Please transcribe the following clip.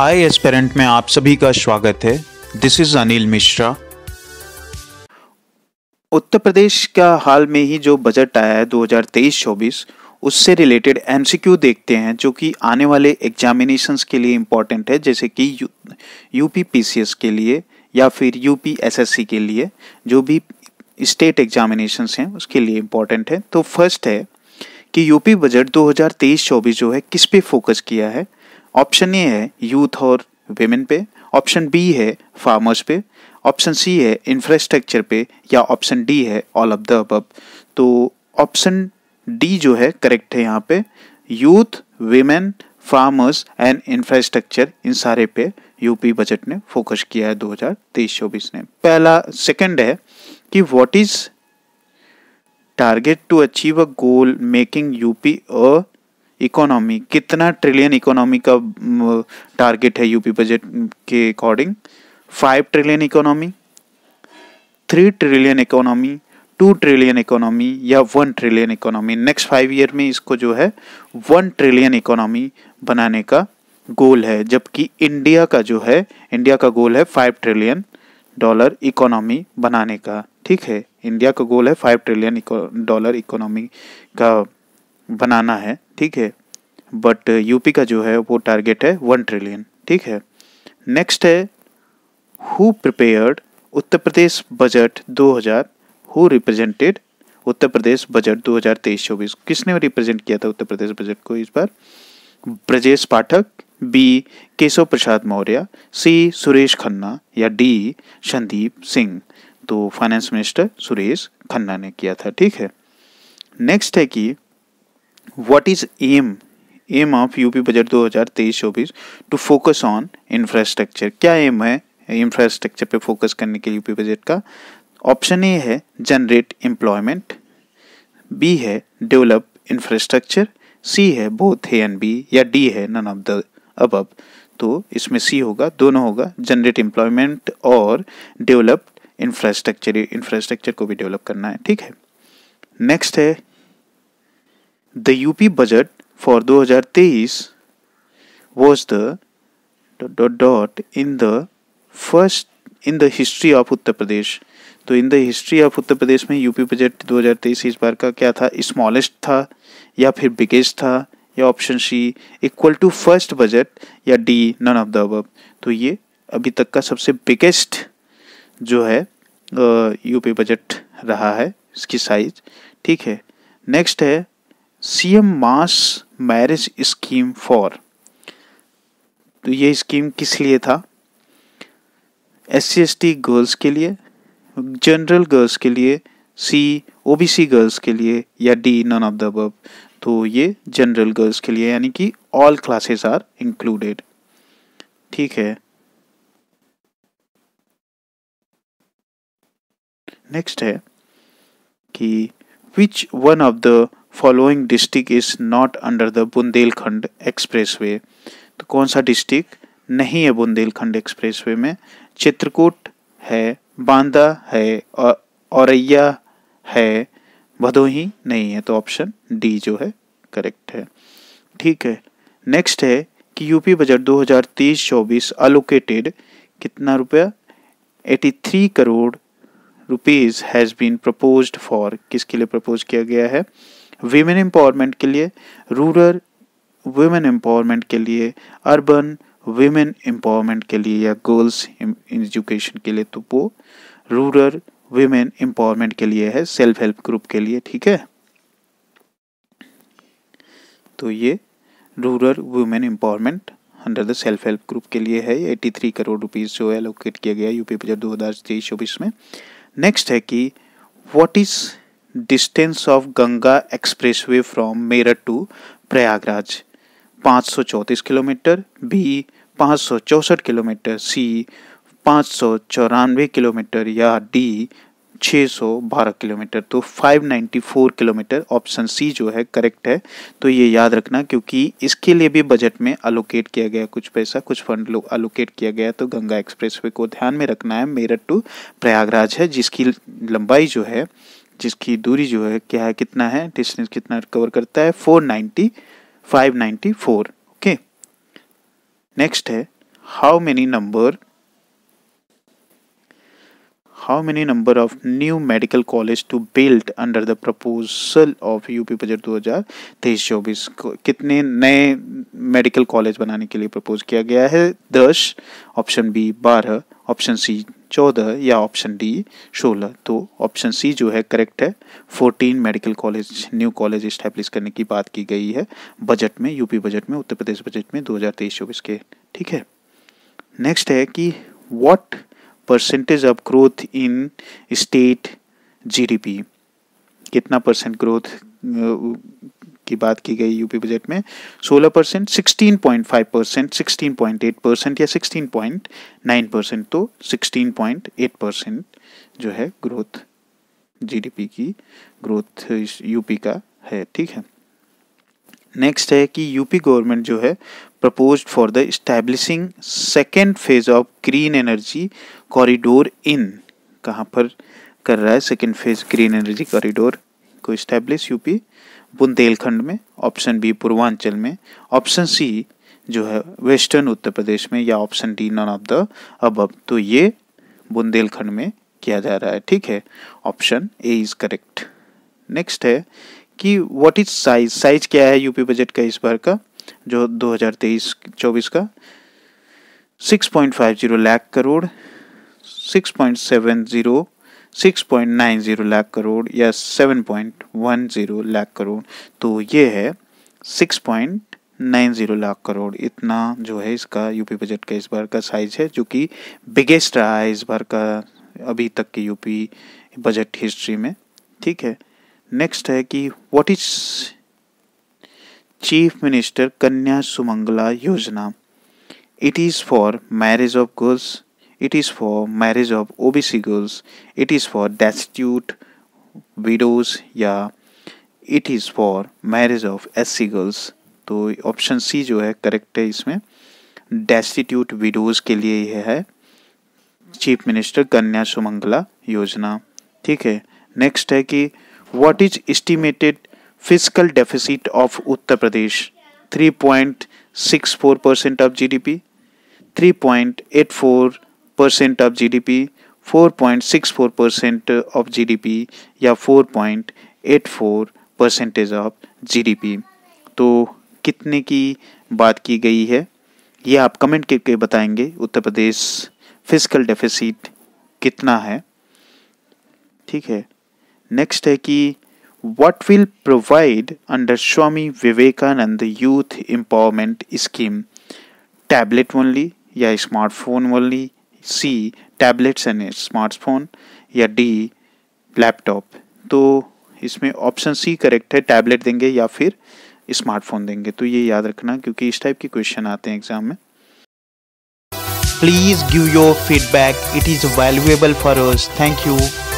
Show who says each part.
Speaker 1: आई aspirant में आप सभी का स्वागत है दिस इज अनिल मिश्रा उत्तर प्रदेश का हाल में ही जो बजट आया है 2023-24 उससे रिलेटेड एमसीक्यू देखते हैं जो कि आने वाले एग्जामिनेशंस के लिए इम्पोर्टेंट है जैसे कि यू यूपी पीसीएस के लिए या फिर यूपी एसएससी के लिए जो भी स्टेट एग्जामिनेशंस हैं उसके लिए इम्पोर्टेंट है तो फर्स्ट है कि यूपी बजट 2023-24 जो है किस पे फोकस किया है ऑप्शन ए है यूथ और वेमेन पे ऑप्शन बी है फार्मर्स पे ऑप्शन सी है इंफ्रास्ट्रक्चर पे या ऑप्शन डी है ऑल ऑफ द अबब तो ऑप्शन डी जो है करेक्ट है यहाँ पे youth women farmers and infrastructure इन सारे पे यूपी बजट ने फोकस किया है 2023-24 ने पहला सेकंड है कि what is target to achieve a goal making UP a economy कितना ट्रिलियन इकोनॉमी का टारगेट है यूपी बजट के according five trillion economy three trillion economy two trillion economy या one trillion economy next five year में इसको जो है one trillion economy बनाने का गोल है जबकि इंडिया का जो है इंडिया का गोल है फाइव ट्रिलियन डॉलर इकोनॉमी बनाने का ठीक है इंडिया का गोल है फाइव ट्रिलियन डॉलर इकोनॉमी का बनाना है ठीक है बट यूपी uh, का जो है वो टारगेट है वन ट्रिलियन ठीक है नेक्स्ट है who prepared Uttar Pradesh budget 2000 हजार who represented Uttar Pradesh budget 2023-24 किसने रिप्रेजेंट किया था उत्तर प्रदेश बजट को इस बार ब्रजेश पाठक बी केशव प्रसाद मौर्य सी सुरेश खन्ना या डी संदीप सिंह तो फाइनेंस मिनिस्टर सुरेश खन्ना ने किया था ठीक है नेक्स्ट है कि what is aim aim of UP budget दो हजार तेईस चौबीस टू फोकस ऑन इंफ्रास्ट्रक्चर क्या एम है इंफ्रास्ट्रक्चर पे फोकस करने के यूपी बजट का ऑप्शन ए है जनरेट एम्प्लॉयमेंट बी है डेवलप इंफ्रास्ट्रक्चर सी है बोथ ए एंड बी या डी है नन ऑफ द अब तो इसमें सी होगा दोनों होगा जनरेट एम्प्लॉयमेंट और डेवलप्ड इंफ्रास्ट्रक्चर इंफ्रास्ट्रक्चर को भी डेवलप करना है ठीक है नेक्स्ट है The UP budget for 2023 was the dot dot dot in the first in the history of Uttar Pradesh. तो in the history of Uttar Pradesh में यूपी बजट 2023 इस बार का क्या था स्मॉलेस्ट था या फिर बिगेस्ट था या option C equal to first budget या D none of the above तो ये अभी तक का सबसे बिगेस्ट जो है यूपी बजट रहा है इसकी साइज ठीक है नेक्स्ट है CM mass marriage scheme for तो ये स्कीम किस लिए था S C S T girls के लिए जनरल गर्ल्स के लिए सी ओ बी सी गर्ल्स के लिए या D none of the above तो ये जनरल गर्ल्स के लिए यानी कि ऑल क्लासेस आर इंक्लूडेड ठीक है नेक्स्ट है कि which one of the following district is not under the Bundelkhand expressway तो कौन सा डिस्ट्रिक्ट नहीं है बुंदेलखंड एक्सप्रेस वे में चित्रकूट है बांदा है औरैया है भदोही नहीं है तो ऑप्शन डी जो है करेक्ट है ठीक है नेक्स्ट है कि यूपी बजट 2023-24 अलोकेटेड कितना रुपया 83 crore rupees has been proposed for किसके लिए प्रपोज किया गया है वीमेन एम्पावरमेंट के लिए रूरल वीमेन एम्पावरमेंट के लिए अर्बन वीमेन एम्पावरमेंट के लिए या गर्ल्स एजुकेशन के लिए तो वो रूरल वीमेन एम्पावरमेंट के लिए है सेल्फ हेल्प ग्रुप के लिए ठीक है तो ये rural women empowerment under the self help group के लिए है 83 थ्री करोड़ रुपीज़ जो है एलोकेट किया गया यूपी बजट दो हज़ार तेईस चौबीस में नेक्स्ट है कि what is distance of Ganga expressway from Meerut to Prayagraj पाँच किलोमीटर बी पाँच किलोमीटर सी पाँच किलोमीटर या डी 612 किलोमीटर तो 594 किलोमीटर ऑप्शन सी जो है करेक्ट है तो ये याद रखना क्योंकि इसके लिए भी बजट में अलोकेट किया गया कुछ पैसा कुछ फंड अलोकेट किया गया तो गंगा एक्सप्रेसवे को ध्यान में रखना है मेरठ टू प्रयागराज है जिसकी लंबाई जो है जिसकी दूरी जो है क्या है कितना है डिस्टेंस कितना कवर करता है four ninety five ninety four okay next है how many number how many number of new medical college to build under the proposal of UP budget चौबीस को कितने नए मेडिकल कॉलेज बनाने के लिए प्रपोज किया गया है दस ऑप्शन बी बारह ऑप्शन सी चौदह या ऑप्शन डी सोलह तो ऑप्शन सी जो है करेक्ट है fourteen medical college new college establish करने की बात की गई है बजट में यूपी बजट में उत्तर प्रदेश बजट में दो हज़ार तेईस चौबीस के ठीक है नेक्स्ट है कि what percentage of growth in state GDP कितना परसेंट ग्रोथ की बात की गई यूपी बजट में 16 percent sixteen point five percent sixteen point eight percent या सिक्सटीन पॉइंट नाइन परसेंट तो सिक्सटीन पॉइंट एट परसेंट जो है ग्रोथ जीडीपी की ग्रोथ यूपी का है ठीक है नेक्स्ट है कि यूपी गवर्नमेंट जो है propose for the establishing second phase of green energy corridor in कहाँ पर कर रहा है second phase green energy corridor को इस्टेब्लिश यूपी बुंदेलखंड में ऑप्शन बी पूर्वांचल में ऑप्शन सी जो है वेस्टर्न उत्तर प्रदेश में या option D none of the above तो ये बुंदेलखंड में किया जा रहा है ठीक है option A is correct next है कि व्हाट इज साइज साइज क्या है यूपी बजट का इस बार का जो 2023-24 का 6.50 लाख करोड़ 6.90 लाख करोड़ या 7.10 लाख करोड़ तो ये है 6.90 लाख करोड़ इतना जो है इसका यूपी बजट का इस बार का साइज है जो कि बिगेस्ट रहा है इस बार का अभी तक के यूपी बजट हिस्ट्री में ठीक है नेक्स्ट है कि what is chief minister Kanya Sumangala Yojana it is for marriage of girls it is for marriage of OBC girls, it is for destitute widows या it is for marriage of S C girls तो option C जो है correct है इसमें destitute widows के लिए यह है चीफ मिनिस्टर कन्या सुमंगला योजना ठीक है नेक्स्ट है कि what is estimated physical deficit of Uttar Pradesh 3.64 percent of GDP 3.84 percent of GDP 4.64 percent of GDP या 4.84 परसेंटेज ऑफ जीडीपी तो कितने की बात की गई है ये आप कमेंट करके बताएंगे उत्तर प्रदेश फिजिकल डेफिसिट कितना है ठीक है नेक्स्ट है कि what will provide under Swami Vivekananda youth empowerment scheme tablet only या smartphone only C tablets and smartphone या डी लैपटॉप तो इसमें ऑप्शन सी करेक्ट है टैबलेट देंगे या फिर स्मार्टफोन देंगे तो ये याद रखना क्योंकि इस टाइप के क्वेश्चन आते हैं एग्जाम में please give your feedback it is valuable for us thank you